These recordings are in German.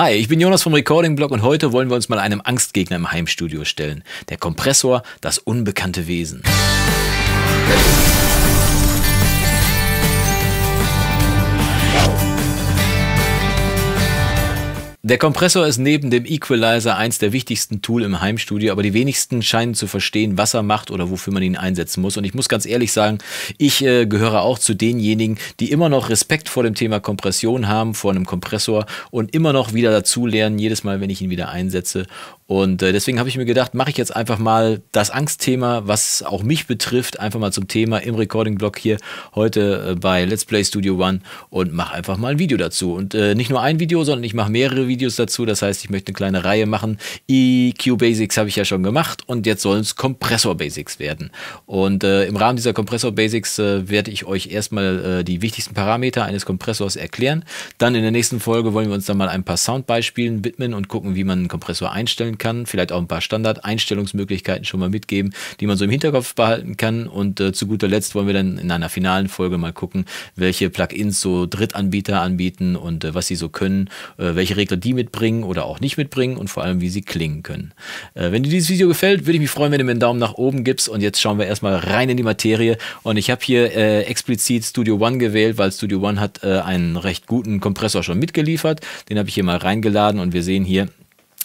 Hi, ich bin Jonas vom Recording Blog und heute wollen wir uns mal einem Angstgegner im Heimstudio stellen. Der Kompressor, das unbekannte Wesen. Der Kompressor ist neben dem Equalizer eins der wichtigsten Tool im Heimstudio, aber die wenigsten scheinen zu verstehen, was er macht oder wofür man ihn einsetzen muss. Und ich muss ganz ehrlich sagen, ich äh, gehöre auch zu denjenigen, die immer noch Respekt vor dem Thema Kompression haben, vor einem Kompressor und immer noch wieder dazu lernen, jedes Mal, wenn ich ihn wieder einsetze. Und äh, deswegen habe ich mir gedacht, mache ich jetzt einfach mal das Angstthema, was auch mich betrifft, einfach mal zum Thema im Recording-Blog hier heute äh, bei Let's Play Studio One und mache einfach mal ein Video dazu. Und äh, nicht nur ein Video, sondern ich mache mehrere Videos dazu. Das heißt, ich möchte eine kleine Reihe machen. EQ Basics habe ich ja schon gemacht und jetzt sollen es Kompressor Basics werden. Und äh, im Rahmen dieser Kompressor Basics äh, werde ich euch erstmal äh, die wichtigsten Parameter eines Kompressors erklären. Dann in der nächsten Folge wollen wir uns dann mal ein paar Soundbeispielen widmen und gucken, wie man einen Kompressor einstellen kann kann, vielleicht auch ein paar Standardeinstellungsmöglichkeiten schon mal mitgeben, die man so im Hinterkopf behalten kann. Und äh, zu guter Letzt wollen wir dann in einer finalen Folge mal gucken, welche Plugins so Drittanbieter anbieten und äh, was sie so können, äh, welche Regler die mitbringen oder auch nicht mitbringen und vor allem, wie sie klingen können. Äh, wenn dir dieses Video gefällt, würde ich mich freuen, wenn du mir einen Daumen nach oben gibst. Und jetzt schauen wir erstmal rein in die Materie. Und ich habe hier äh, explizit Studio One gewählt, weil Studio One hat äh, einen recht guten Kompressor schon mitgeliefert. Den habe ich hier mal reingeladen und wir sehen hier,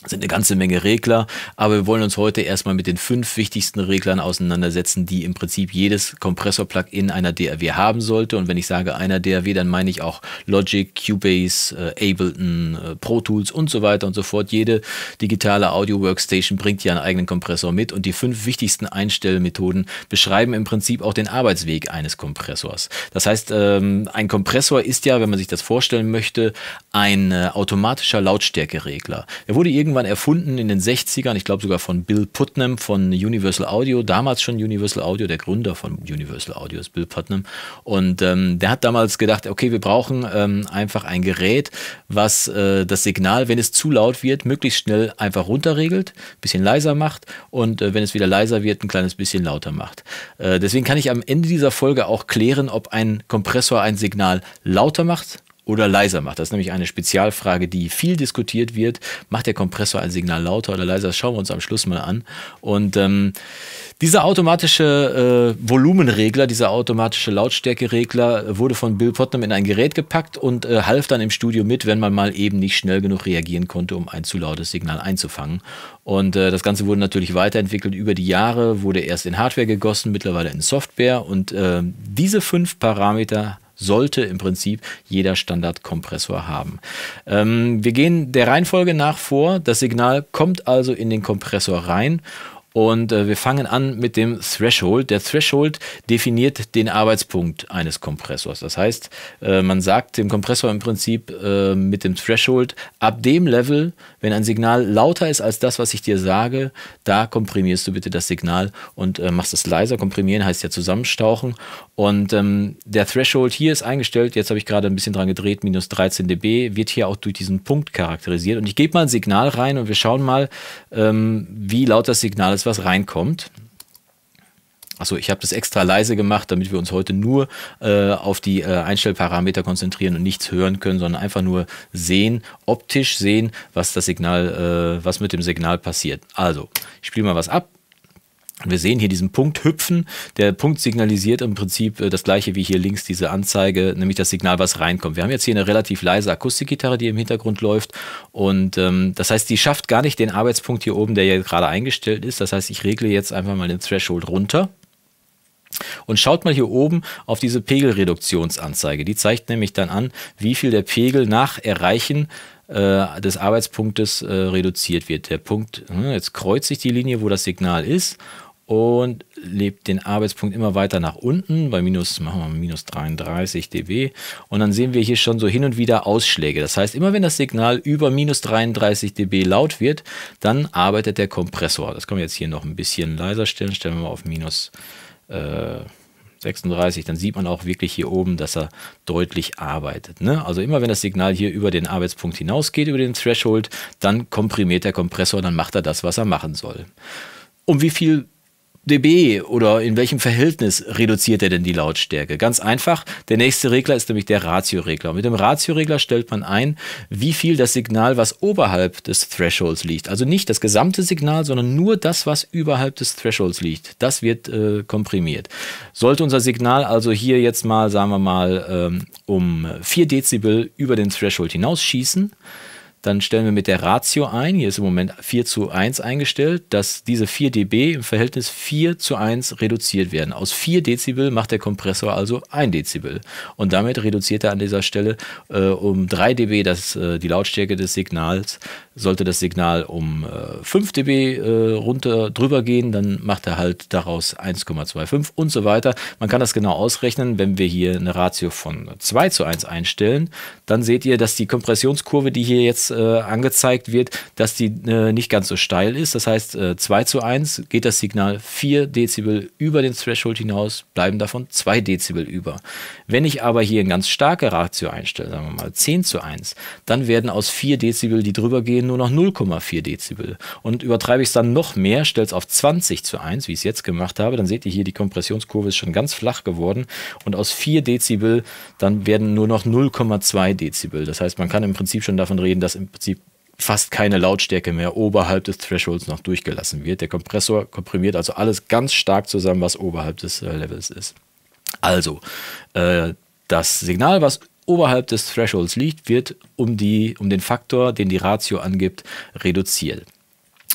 sind eine ganze Menge Regler, aber wir wollen uns heute erstmal mit den fünf wichtigsten Reglern auseinandersetzen, die im Prinzip jedes Kompressor-Plugin einer DAW haben sollte. Und wenn ich sage einer DAW, dann meine ich auch Logic, Cubase, äh, Ableton, äh, Pro Tools und so weiter und so fort. Jede digitale Audio-Workstation bringt ja einen eigenen Kompressor mit und die fünf wichtigsten Einstellmethoden beschreiben im Prinzip auch den Arbeitsweg eines Kompressors. Das heißt, ähm, ein Kompressor ist ja, wenn man sich das vorstellen möchte, ein äh, automatischer Lautstärkeregler. Er wurde irgendwann irgendwann erfunden in den 60ern, ich glaube sogar von Bill Putnam von Universal Audio, damals schon Universal Audio, der Gründer von Universal Audio ist Bill Putnam. Und ähm, der hat damals gedacht, okay, wir brauchen ähm, einfach ein Gerät, was äh, das Signal, wenn es zu laut wird, möglichst schnell einfach runterregelt, ein bisschen leiser macht und äh, wenn es wieder leiser wird, ein kleines bisschen lauter macht. Äh, deswegen kann ich am Ende dieser Folge auch klären, ob ein Kompressor ein Signal lauter macht oder leiser macht. Das ist nämlich eine Spezialfrage, die viel diskutiert wird. Macht der Kompressor ein Signal lauter oder leiser? Das schauen wir uns am Schluss mal an. Und ähm, dieser automatische äh, Volumenregler, dieser automatische Lautstärkeregler äh, wurde von Bill Putnam in ein Gerät gepackt und äh, half dann im Studio mit, wenn man mal eben nicht schnell genug reagieren konnte, um ein zu lautes Signal einzufangen. Und äh, das Ganze wurde natürlich weiterentwickelt über die Jahre, wurde erst in Hardware gegossen, mittlerweile in Software. Und äh, diese fünf Parameter sollte im Prinzip jeder Standardkompressor haben. Ähm, wir gehen der Reihenfolge nach vor. Das Signal kommt also in den Kompressor rein und äh, wir fangen an mit dem Threshold. Der Threshold definiert den Arbeitspunkt eines Kompressors. Das heißt, äh, man sagt dem Kompressor im Prinzip äh, mit dem Threshold, ab dem Level, wenn ein Signal lauter ist als das, was ich dir sage, da komprimierst du bitte das Signal und machst es leiser. Komprimieren heißt ja zusammenstauchen. Und ähm, der Threshold hier ist eingestellt, jetzt habe ich gerade ein bisschen dran gedreht, minus 13 dB, wird hier auch durch diesen Punkt charakterisiert. Und ich gebe mal ein Signal rein und wir schauen mal, ähm, wie laut das Signal ist, was reinkommt. Achso, ich habe das extra leise gemacht, damit wir uns heute nur äh, auf die äh, Einstellparameter konzentrieren und nichts hören können, sondern einfach nur sehen, optisch sehen, was das Signal, äh, was mit dem Signal passiert. Also, ich spiele mal was ab. Wir sehen hier diesen Punkt hüpfen. Der Punkt signalisiert im Prinzip äh, das gleiche wie hier links diese Anzeige, nämlich das Signal, was reinkommt. Wir haben jetzt hier eine relativ leise Akustikgitarre, die im Hintergrund läuft. Und ähm, das heißt, die schafft gar nicht den Arbeitspunkt hier oben, der ja gerade eingestellt ist. Das heißt, ich regle jetzt einfach mal den Threshold runter. Und schaut mal hier oben auf diese Pegelreduktionsanzeige. Die zeigt nämlich dann an, wie viel der Pegel nach Erreichen äh, äh, des Arbeitspunktes äh, reduziert wird. Der Punkt, hm, jetzt kreuzt sich die Linie, wo das Signal ist und lebt den Arbeitspunkt immer weiter nach unten bei minus, machen wir minus 33 dB und dann sehen wir hier schon so hin und wieder Ausschläge. Das heißt, immer wenn das Signal über minus 33 dB laut wird, dann arbeitet der Kompressor. Das können wir jetzt hier noch ein bisschen leiser stellen. Stellen wir mal auf minus äh, 36, dann sieht man auch wirklich hier oben, dass er deutlich arbeitet. Ne? Also immer wenn das Signal hier über den Arbeitspunkt hinausgeht, über den Threshold, dann komprimiert der Kompressor, dann macht er das, was er machen soll. Um wie viel dB oder in welchem Verhältnis reduziert er denn die Lautstärke? Ganz einfach, der nächste Regler ist nämlich der Ratioregler. Mit dem Ratioregler stellt man ein, wie viel das Signal, was oberhalb des Thresholds liegt, also nicht das gesamte Signal, sondern nur das, was überhalb des Thresholds liegt, das wird äh, komprimiert. Sollte unser Signal also hier jetzt mal, sagen wir mal, ähm, um 4 Dezibel über den Threshold hinausschießen, dann stellen wir mit der Ratio ein, hier ist im Moment 4 zu 1 eingestellt, dass diese 4 dB im Verhältnis 4 zu 1 reduziert werden. Aus 4 Dezibel macht der Kompressor also 1 Dezibel. Und damit reduziert er an dieser Stelle äh, um 3 dB das, äh, die Lautstärke des Signals. Sollte das Signal um äh, 5 dB äh, runter drüber gehen, dann macht er halt daraus 1,25 und so weiter. Man kann das genau ausrechnen, wenn wir hier eine Ratio von 2 zu 1 einstellen, dann seht ihr, dass die Kompressionskurve, die hier jetzt äh, angezeigt wird, dass die äh, nicht ganz so steil ist. Das heißt, äh, 2 zu 1 geht das Signal 4 Dezibel über den Threshold hinaus, bleiben davon 2 Dezibel über. Wenn ich aber hier eine ganz starke Ratio einstelle, sagen wir mal 10 zu 1, dann werden aus 4 Dezibel, die drüber gehen, nur noch 0,4 Dezibel. Und übertreibe ich es dann noch mehr, stelle es auf 20 zu 1, wie ich es jetzt gemacht habe, dann seht ihr hier, die Kompressionskurve ist schon ganz flach geworden und aus 4 Dezibel, dann werden nur noch 0,2 Dezibel. Das heißt, man kann im Prinzip schon davon reden, dass dass im Prinzip fast keine Lautstärke mehr oberhalb des Thresholds noch durchgelassen wird. Der Kompressor komprimiert also alles ganz stark zusammen, was oberhalb des äh, Levels ist. Also, äh, das Signal, was oberhalb des Thresholds liegt, wird um, die, um den Faktor, den die Ratio angibt, reduziert.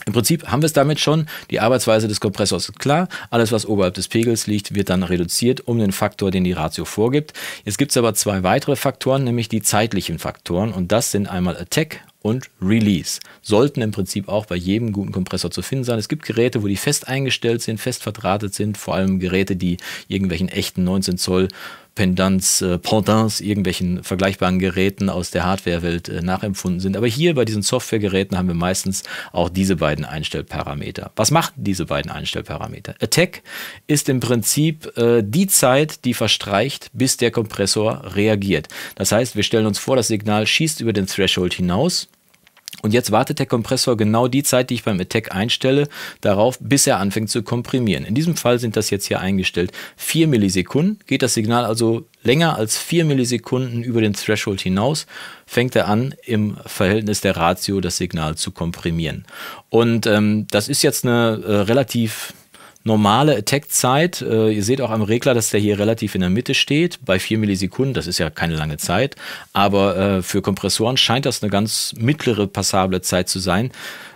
Im Prinzip haben wir es damit schon. Die Arbeitsweise des Kompressors ist klar. Alles, was oberhalb des Pegels liegt, wird dann reduziert um den Faktor, den die Ratio vorgibt. Jetzt gibt es aber zwei weitere Faktoren, nämlich die zeitlichen Faktoren. Und das sind einmal Attack und Release. Sollten im Prinzip auch bei jedem guten Kompressor zu finden sein. Es gibt Geräte, wo die fest eingestellt sind, fest verdrahtet sind, vor allem Geräte, die irgendwelchen echten 19 Zoll Pendants, äh, Pendants, irgendwelchen vergleichbaren Geräten aus der Hardwarewelt äh, nachempfunden sind. Aber hier bei diesen Softwaregeräten haben wir meistens auch diese beiden Einstellparameter. Was machen diese beiden Einstellparameter? Attack ist im Prinzip äh, die Zeit, die verstreicht, bis der Kompressor reagiert. Das heißt, wir stellen uns vor, das Signal schießt über den Threshold hinaus und jetzt wartet der Kompressor genau die Zeit, die ich beim Attack einstelle, darauf, bis er anfängt zu komprimieren. In diesem Fall sind das jetzt hier eingestellt. 4 Millisekunden geht das Signal also länger als 4 Millisekunden über den Threshold hinaus, fängt er an, im Verhältnis der Ratio das Signal zu komprimieren. Und ähm, das ist jetzt eine äh, relativ normale Attack-Zeit. Äh, ihr seht auch am Regler, dass der hier relativ in der Mitte steht, bei 4 Millisekunden. Das ist ja keine lange Zeit. Aber äh, für Kompressoren scheint das eine ganz mittlere, passable Zeit zu sein.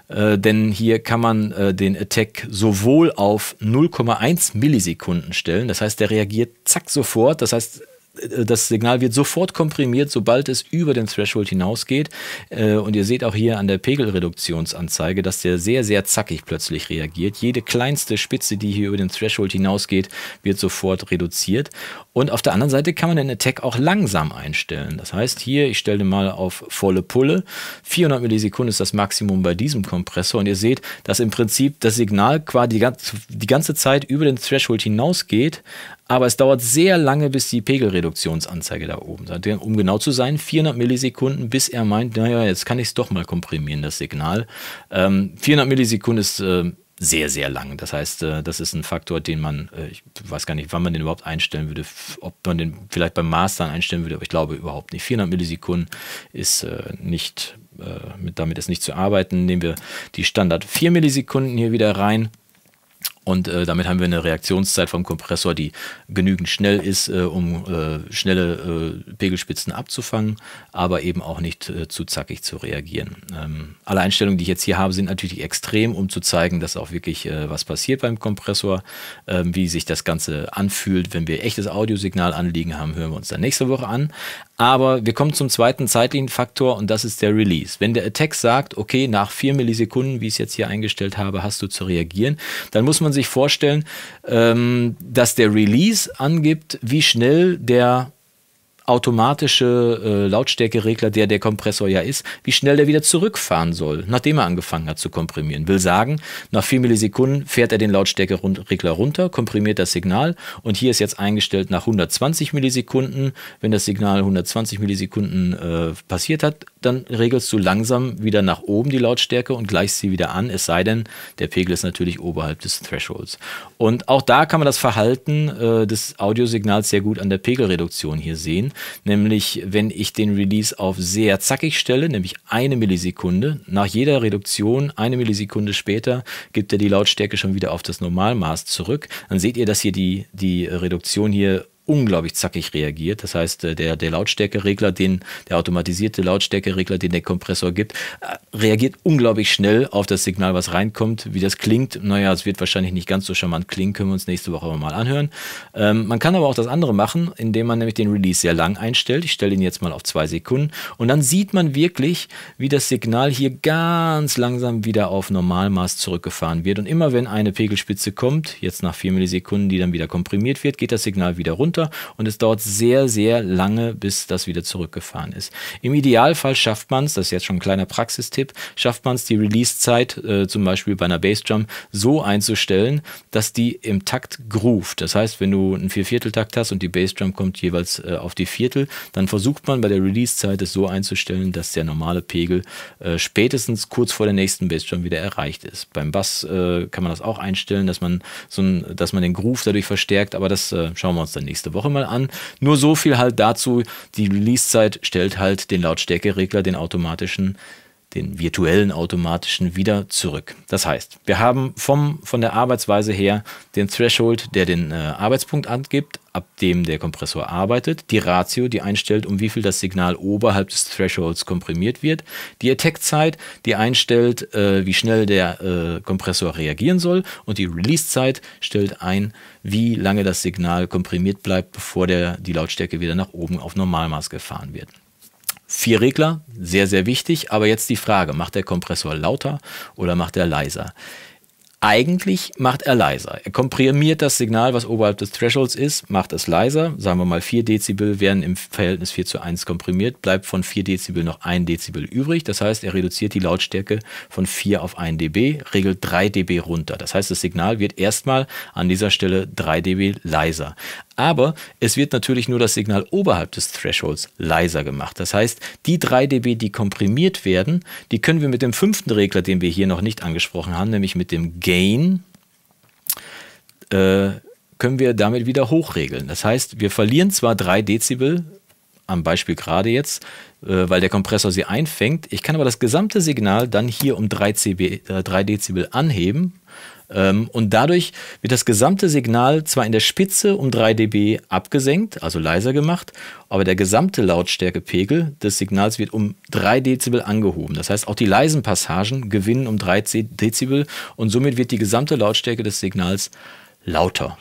Äh, denn hier kann man äh, den Attack sowohl auf 0,1 Millisekunden stellen, das heißt, der reagiert zack sofort, das heißt, äh, das Signal wird sofort komprimiert, sobald es über den Threshold hinausgeht. Äh, und ihr seht auch hier an der Pegelreduktionsanzeige, dass der sehr, sehr zackig plötzlich reagiert. Jede kleinste Spitze, die hier über den Threshold hinausgeht, wird sofort reduziert. Und auf der anderen Seite kann man den Attack auch langsam einstellen. Das heißt hier, ich stelle mal auf volle Pulle. 400 Millisekunden ist das Maximum bei diesem Kompressor. Und ihr seht, dass im Prinzip das Signal quasi die ganze Zeit über den Threshold hinausgeht, aber es dauert sehr lange, bis die Pegelreduktionsanzeige da oben ist. Um genau zu sein, 400 Millisekunden, bis er meint, naja, jetzt kann ich es doch mal komprimieren, das Signal. Ähm, 400 Millisekunden ist äh, sehr, sehr lang. Das heißt, äh, das ist ein Faktor, den man, äh, ich weiß gar nicht, wann man den überhaupt einstellen würde, ob man den vielleicht beim Mastern einstellen würde, aber ich glaube überhaupt nicht. 400 Millisekunden ist äh, nicht, äh, mit, damit ist nicht zu arbeiten. Nehmen wir die Standard 4 Millisekunden hier wieder rein und äh, damit haben wir eine Reaktionszeit vom Kompressor, die genügend schnell ist, äh, um äh, schnelle äh, Pegelspitzen abzufangen, aber eben auch nicht äh, zu zackig zu reagieren. Ähm, alle Einstellungen, die ich jetzt hier habe, sind natürlich extrem, um zu zeigen, dass auch wirklich äh, was passiert beim Kompressor, ähm, wie sich das Ganze anfühlt. Wenn wir echtes Audiosignal anliegen haben, hören wir uns dann nächste Woche an. Aber wir kommen zum zweiten zeitlichen Faktor und das ist der Release. Wenn der Attack sagt, okay, nach vier Millisekunden, wie ich es jetzt hier eingestellt habe, hast du zu reagieren, dann muss man sich vorstellen, ähm, dass der Release angibt, wie schnell der automatische äh, Lautstärkeregler, der der Kompressor ja ist, wie schnell der wieder zurückfahren soll, nachdem er angefangen hat zu komprimieren. Will sagen, nach vier Millisekunden fährt er den Lautstärkeregler runter, komprimiert das Signal und hier ist jetzt eingestellt nach 120 Millisekunden. Wenn das Signal 120 Millisekunden äh, passiert hat, dann regelst du langsam wieder nach oben die Lautstärke und gleichst sie wieder an, es sei denn, der Pegel ist natürlich oberhalb des Thresholds. Und auch da kann man das Verhalten äh, des Audiosignals sehr gut an der Pegelreduktion hier sehen nämlich wenn ich den Release auf sehr zackig stelle, nämlich eine Millisekunde. Nach jeder Reduktion eine Millisekunde später gibt er die Lautstärke schon wieder auf das Normalmaß zurück. Dann seht ihr, dass hier die, die Reduktion hier unglaublich zackig reagiert. Das heißt, äh, der, der Lautstärkeregler, den, der automatisierte Lautstärkeregler, den der Kompressor gibt, äh, reagiert unglaublich schnell auf das Signal, was reinkommt. Wie das klingt, naja, es wird wahrscheinlich nicht ganz so charmant klingen, können wir uns nächste Woche aber mal anhören. Ähm, man kann aber auch das andere machen, indem man nämlich den Release sehr lang einstellt. Ich stelle ihn jetzt mal auf zwei Sekunden und dann sieht man wirklich, wie das Signal hier ganz langsam wieder auf Normalmaß zurückgefahren wird. Und immer wenn eine Pegelspitze kommt, jetzt nach vier Millisekunden, die dann wieder komprimiert wird, geht das Signal wieder runter runter und es dauert sehr, sehr lange, bis das wieder zurückgefahren ist. Im Idealfall schafft man es, das ist jetzt schon ein kleiner Praxistipp, schafft man es, die Release-Zeit äh, zum Beispiel bei einer Bassdrum so einzustellen, dass die im Takt groovt. Das heißt, wenn du einen Viervierteltakt hast und die Bassdrum kommt jeweils äh, auf die Viertel, dann versucht man bei der Release-Zeit es so einzustellen, dass der normale Pegel äh, spätestens kurz vor der nächsten Bassdrum wieder erreicht ist. Beim Bass äh, kann man das auch einstellen, dass man, so ein, dass man den Groove dadurch verstärkt, aber das äh, schauen wir uns dann nächstes nächste Woche mal an. Nur so viel halt dazu. Die Release-Zeit stellt halt den Lautstärkeregler, den automatischen, den virtuellen automatischen wieder zurück. Das heißt, wir haben vom, von der Arbeitsweise her den Threshold, der den äh, Arbeitspunkt angibt, ab dem der Kompressor arbeitet, die Ratio, die einstellt, um wie viel das Signal oberhalb des Thresholds komprimiert wird, die Attack-Zeit, die einstellt, äh, wie schnell der äh, Kompressor reagieren soll und die Release-Zeit stellt ein, wie lange das Signal komprimiert bleibt, bevor der, die Lautstärke wieder nach oben auf Normalmaß gefahren wird. Vier Regler, sehr, sehr wichtig. Aber jetzt die Frage, macht der Kompressor lauter oder macht er leiser? Eigentlich macht er leiser. Er komprimiert das Signal, was oberhalb des Thresholds ist, macht es leiser. Sagen wir mal 4 Dezibel werden im Verhältnis 4 zu 1 komprimiert, bleibt von 4 Dezibel noch 1 Dezibel übrig. Das heißt, er reduziert die Lautstärke von 4 auf 1 dB, regelt 3 dB runter. Das heißt, das Signal wird erstmal an dieser Stelle 3 dB leiser. Aber es wird natürlich nur das Signal oberhalb des Thresholds leiser gemacht. Das heißt, die 3 dB, die komprimiert werden, die können wir mit dem fünften Regler, den wir hier noch nicht angesprochen haben, nämlich mit dem Gain, äh, können wir damit wieder hochregeln. Das heißt, wir verlieren zwar 3 Dezibel, am Beispiel gerade jetzt, äh, weil der Kompressor sie einfängt. Ich kann aber das gesamte Signal dann hier um 3 äh, Dezibel anheben ähm, und dadurch wird das gesamte Signal zwar in der Spitze um 3 dB abgesenkt, also leiser gemacht, aber der gesamte Lautstärkepegel des Signals wird um 3 Dezibel angehoben. Das heißt, auch die leisen Passagen gewinnen um 3 Dezibel und somit wird die gesamte Lautstärke des Signals lauter.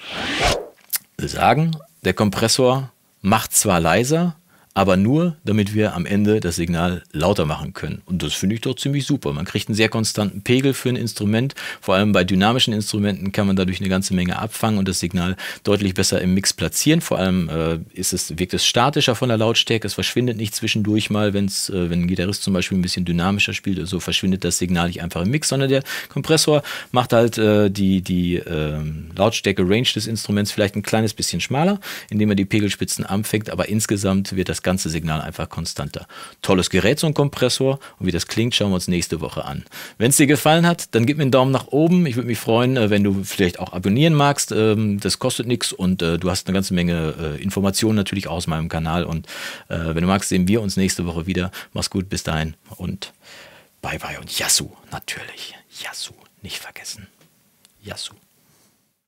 Wir sagen, der Kompressor macht zwar leiser, aber nur, damit wir am Ende das Signal lauter machen können. Und das finde ich doch ziemlich super. Man kriegt einen sehr konstanten Pegel für ein Instrument. Vor allem bei dynamischen Instrumenten kann man dadurch eine ganze Menge abfangen und das Signal deutlich besser im Mix platzieren. Vor allem äh, ist es, wirkt es statischer von der Lautstärke. Es verschwindet nicht zwischendurch mal, wenn's, äh, wenn ein Gitarrist zum Beispiel ein bisschen dynamischer spielt oder so, verschwindet das Signal nicht einfach im Mix, sondern der Kompressor macht halt äh, die, die ähm, Lautstärke-Range des Instruments vielleicht ein kleines bisschen schmaler, indem er die Pegelspitzen anfängt. Aber insgesamt wird das das ganze Signal einfach konstanter. Tolles Gerät, so ein Kompressor. Und wie das klingt, schauen wir uns nächste Woche an. Wenn es dir gefallen hat, dann gib mir einen Daumen nach oben. Ich würde mich freuen, äh, wenn du vielleicht auch abonnieren magst. Ähm, das kostet nichts und äh, du hast eine ganze Menge äh, Informationen natürlich aus meinem Kanal. Und wenn du magst, sehen wir uns nächste Woche wieder. Mach's gut, bis dahin und bye bye. Und Yasu, natürlich. Yasu, nicht vergessen. Yasu.